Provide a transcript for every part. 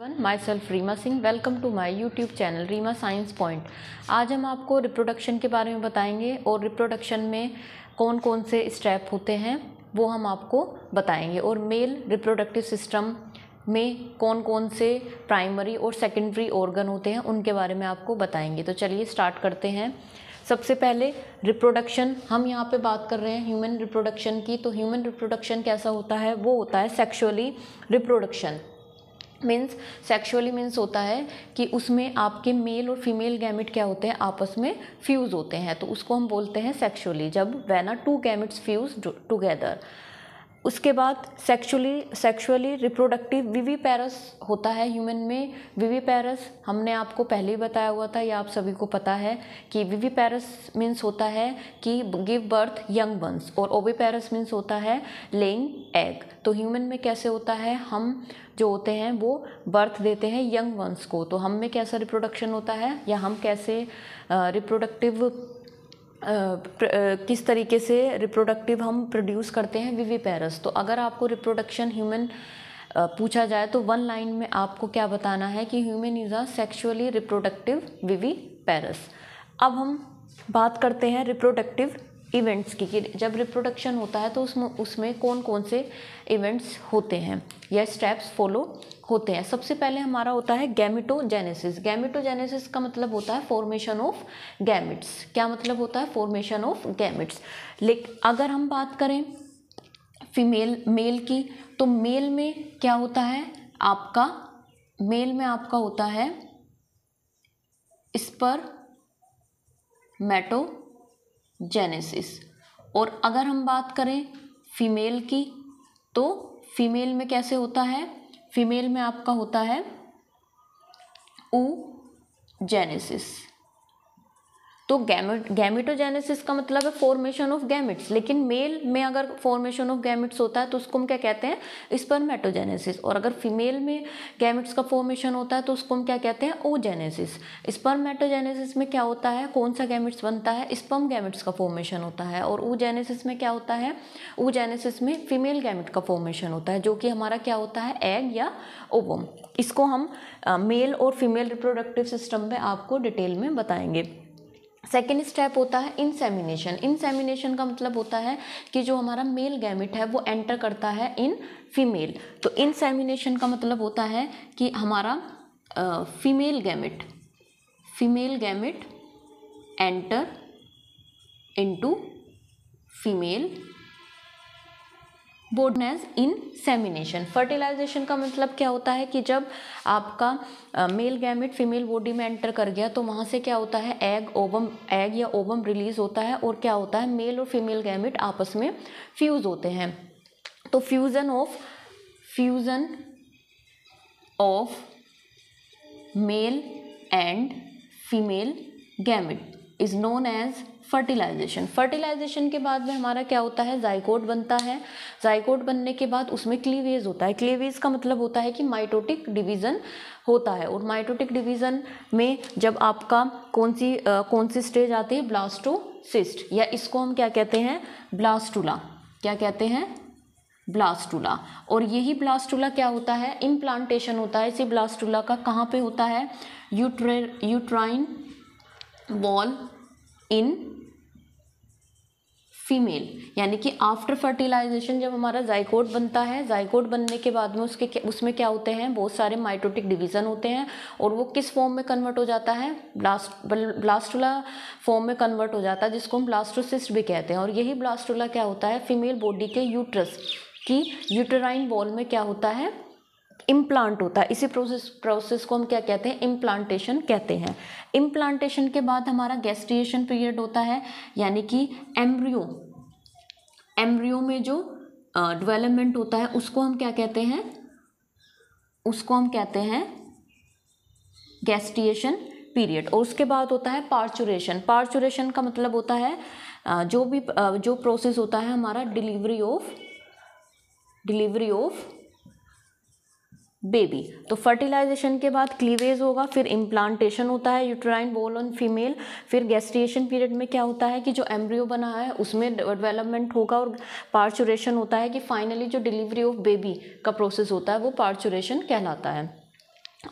one myself Reema Singh welcome to my YouTube channel Reema science point आज हम आपको reproduction के बारे में बताएंगे और रिप्रोडक्शन में कौन कौन से स्टेप होते हैं वो हम आपको बताएंगे और मेल रिप्रोडक्टिव सिस्टम में कौन कौन से प्राइमरी और सेकेंडरी ऑर्गन होते हैं उनके बारे में आपको बताएंगे तो चलिए स्टार्ट करते हैं सबसे पहले रिप्रोडक्शन हम यहाँ पे बात कर रहे हैं ह्यूमन रिप्रोडक्शन की तो ह्यूमन रिप्रोडक्शन कैसा होता है वो होता है sexually reproduction means sexually means होता है कि उसमें आपके मेल और फीमेल गैमिट क्या होते हैं आपस में फ्यूज़ होते हैं तो उसको हम बोलते हैं सेक्शुअली जब वैना टू गैमिट्स फ्यूज टुगेदर उसके बाद sexually sexually reproductive viviparous होता है ह्यूमन में वीवी पैरस हमने आपको पहले ही बताया हुआ था या आप सभी को पता है कि वीवी पैरस मीन्स होता है कि गिव बर्थ यंग बंस और ओवी पैरस मीन्स होता है लेइंग एग तो ह्यूमन में कैसे होता है हम जो होते हैं वो बर्थ देते हैं यंग वंस को तो हम में कैसा रिप्रोडक्शन होता है या हम कैसे रिप्रोडक्टिव uh, किस तरीके से रिप्रोडक्टिव हम प्रोड्यूस करते हैं विविपैरस तो अगर आपको रिप्रोडक्शन ह्यूमन पूछा जाए तो वन लाइन में आपको क्या बताना है कि human is a sexually reproductive viviparous अब हम बात करते हैं रिप्रोडक्टिव इवेंट्स की कि जब रिप्रोडक्शन होता है तो उसमें उसमें कौन कौन से इवेंट्स होते हैं या स्टेप्स फॉलो होते हैं सबसे पहले हमारा होता है गैमिटोजेनेसिस गैमिटोजेनेसिस का मतलब होता है फॉर्मेशन ऑफ गैमिट्स क्या मतलब होता है फॉर्मेशन ऑफ गैमिट्स लेकिन अगर हम बात करें फीमेल मेल की तो मेल में क्या होता है आपका मेल में आपका होता है इस पर मैटो जेनेसिस और अगर हम बात करें फीमेल की तो फीमेल में कैसे होता है फीमेल में आपका होता है ऊ जेनेसिस तो गैमेट गैमेटोजेनेसिस का मतलब है फॉर्मेशन ऑफ गैमिट्स लेकिन मेल में अगर फॉर्मेशन ऑफ गैमिट्स होता है तो उसको हम क्या कहते हैं स्पर्मेटोजेनेसिस और अगर फीमेल में गैमिट्स का फॉर्मेशन होता है तो उसको हम क्या कहते हैं ओजेनेसिस स्पर्मेटोजेनेसिस में क्या होता है कौन सा गैमिट्स बनता है स्पर्म गैमिट्स का फॉर्मेशन होता है और ओजेनेसिस में क्या होता है ओजेनेसिस में फीमेल गैमिट का फॉर्मेशन होता है जो कि हमारा क्या होता है एग या ओबम इसको हम मेल और फीमेल रिप्रोडक्टिव सिस्टम में आपको डिटेल में बताएंगे सेकेंड स्टेप होता है इंसेमिनेशन इंसेमिनेशन का मतलब होता है कि जो हमारा मेल गैमिट है वो एंटर करता है इन फीमेल तो इंसेमिनेशन का मतलब होता है कि हमारा female gamete female gamete enter into female body as insemination fertilization का मतलब क्या होता है कि जब आपका मेल गैमेट फीमेल बॉडी में एंटर कर गया तो वहाँ से क्या होता है एग ओवम एग या ओवम रिलीज होता है और क्या होता है मेल और फीमेल गैमेट आपस में फ्यूज़ होते हैं तो fusion of fusion of male and female gamete is known as fertilization fertilization के बाद में हमारा क्या होता है जाइकोट बनता है जाइकोट बनने के बाद उसमें क्लीवेज होता है क्लीवेज का मतलब होता है कि माइटोटिक डिवीज़न होता है और माइटोटिक डिवीज़न में जब आपका कौन सी आ, कौन सी स्टेज आती है ब्लास्टोसिस्ट या इसको हम क्या कहते हैं ब्लास्टूला क्या कहते हैं ब्लास्टूला और यही ब्लास्टूला क्या होता है इम्प्लांटेशन होता है इसी ब्लास्टूला का कहाँ पे होता है यूट्रे यूट्राइन बॉर्न इन फीमेल यानी कि आफ्टर फर्टिलाइजेशन जब हमारा जाइकोड बनता है जाइकोड बनने के बाद में उसके उसमें क्या होते हैं बहुत सारे माइटोटिक डिवीज़न होते हैं और वो किस फॉर्म में कन्वर्ट हो जाता है ब्लास्ट ब्लास्टुला फॉर्म में कन्वर्ट हो जाता है जिसको हम ब्लास्टोसिस्ट भी कहते हैं और यही ब्लास्टुला क्या होता है फीमेल बॉडी के यूट्रस की यूटराइन बॉल में क्या होता है इम्प्लांट होता है इसी प्रोसेस प्रोसेस को हम क्या कहते हैं इम्प्लांटेशन कहते हैं इम्प्लांटेशन के बाद हमारा गैस्ट्रिएशन पीरियड होता है यानी कि एम्ब्रियो एम्ब्रियो में जो डेवलपमेंट होता है उसको हम क्या कहते हैं उसको हम कहते हैं गैस्ट्रिएशन पीरियड और उसके बाद होता है पार्चुरेशन पार्चुरेशन का मतलब होता है जो भी जो प्रोसेस होता है हमारा delivery of delivery of baby तो फर्टिलाइजेशन के बाद क्लीवेज होगा फिर इम्प्लांटेशन होता है यूट्राइन बोल ऑन फीमेल फिर गेस्ट्रिएशन पीरियड में क्या होता है कि जो एम्ब्रियो बना है उसमें डेवलपमेंट होगा और पार्चुरेशन होता है कि फाइनली जो डिलीवरी ऑफ बेबी का प्रोसेस होता है वो पार्चुरेशन कहलाता है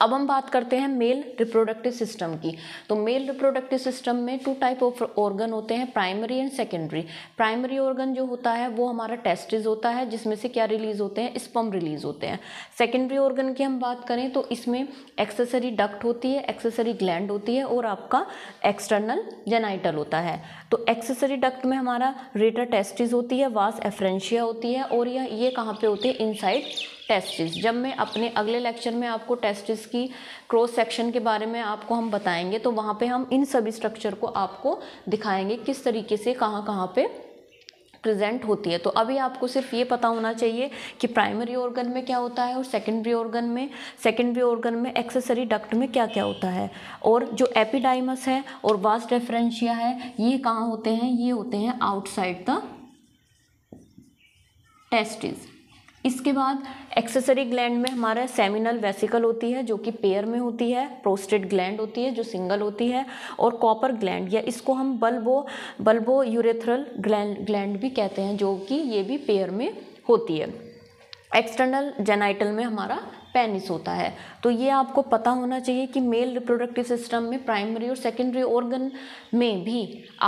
अब हम बात करते हैं मेल रिप्रोडक्टिव सिस्टम की तो मेल रिप्रोडक्टिव सिस्टम में टू टाइप ऑफ ऑर्गन होते हैं primary and secondary primary organ जो होता है वो हमारा टेस्टिस होता है जिसमें से क्या रिलीज होते हैं स्पम रिलीज होते हैं सेकेंडरी ऑर्गन की हम बात करें तो इसमें एक्सेसरी डक्ट होती है एक्सेसरी ग्लैंड होती है और आपका एक्सटर्नल जेनाइटल होता है तो एक्सेसरी डक्ट में हमारा रेटर टेस्टिस होती है वास एफ्रेंशिया होती है और यह ये कहाँ पर होती है इनसाइड टेस्टिस जब मैं अपने अगले लेक्चर में आपको टेस्टिस की क्रॉस सेक्शन के बारे में आपको हम बताएंगे तो वहाँ पे हम इन सभी स्ट्रक्चर को आपको दिखाएंगे किस तरीके से कहाँ कहाँ पे प्रेजेंट होती है तो अभी आपको सिर्फ ये पता होना चाहिए कि प्राइमरी ऑर्गन में क्या होता है और सेकेंडरी ऑर्गन में सेकेंडरी ऑर्गन में एक्सेसरी डक्ट में क्या क्या होता है और जो एपिडाइमस है और वास्ट डेफरेंशिया है ये कहाँ होते हैं ये होते हैं आउटसाइड द टेस्टिस इसके बाद एक्सेसरी ग्लैंड में हमारा सेमिनल वेसिकल होती है जो कि पेयर में होती है प्रोस्टेट ग्लैंड होती है जो सिंगल होती है और कॉपर ग्लैंड या इसको हम bulbo bulbourethral gland gland भी कहते हैं जो कि ये भी पेयर में होती है एक्सटर्नल जेनाइटल में हमारा पेनिस होता है तो ये आपको पता होना चाहिए कि मेल रिप्रोडक्टिव सिस्टम में प्राइमरी और सेकेंडरी ऑर्गन में भी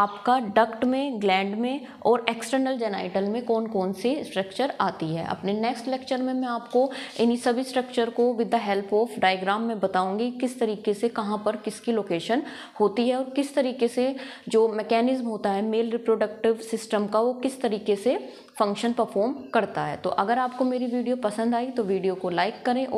आपका डक्ट में ग्लैंड में और एक्सटर्नल जेनाइटल में कौन कौन से स्ट्रक्चर आती है अपने नेक्स्ट लेक्चर में मैं आपको इन्हीं सभी स्ट्रक्चर को with the help of diagram में बताऊंगी किस तरीके से कहाँ पर किसकी लोकेशन होती है और किस तरीके से जो मैकेनिज्म होता है मेल रिप्रोडक्टिव सिस्टम का वो किस तरीके से फंक्शन परफॉर्म करता है तो अगर आपको मेरी वीडियो पसंद आई तो वीडियो को लाइक करें और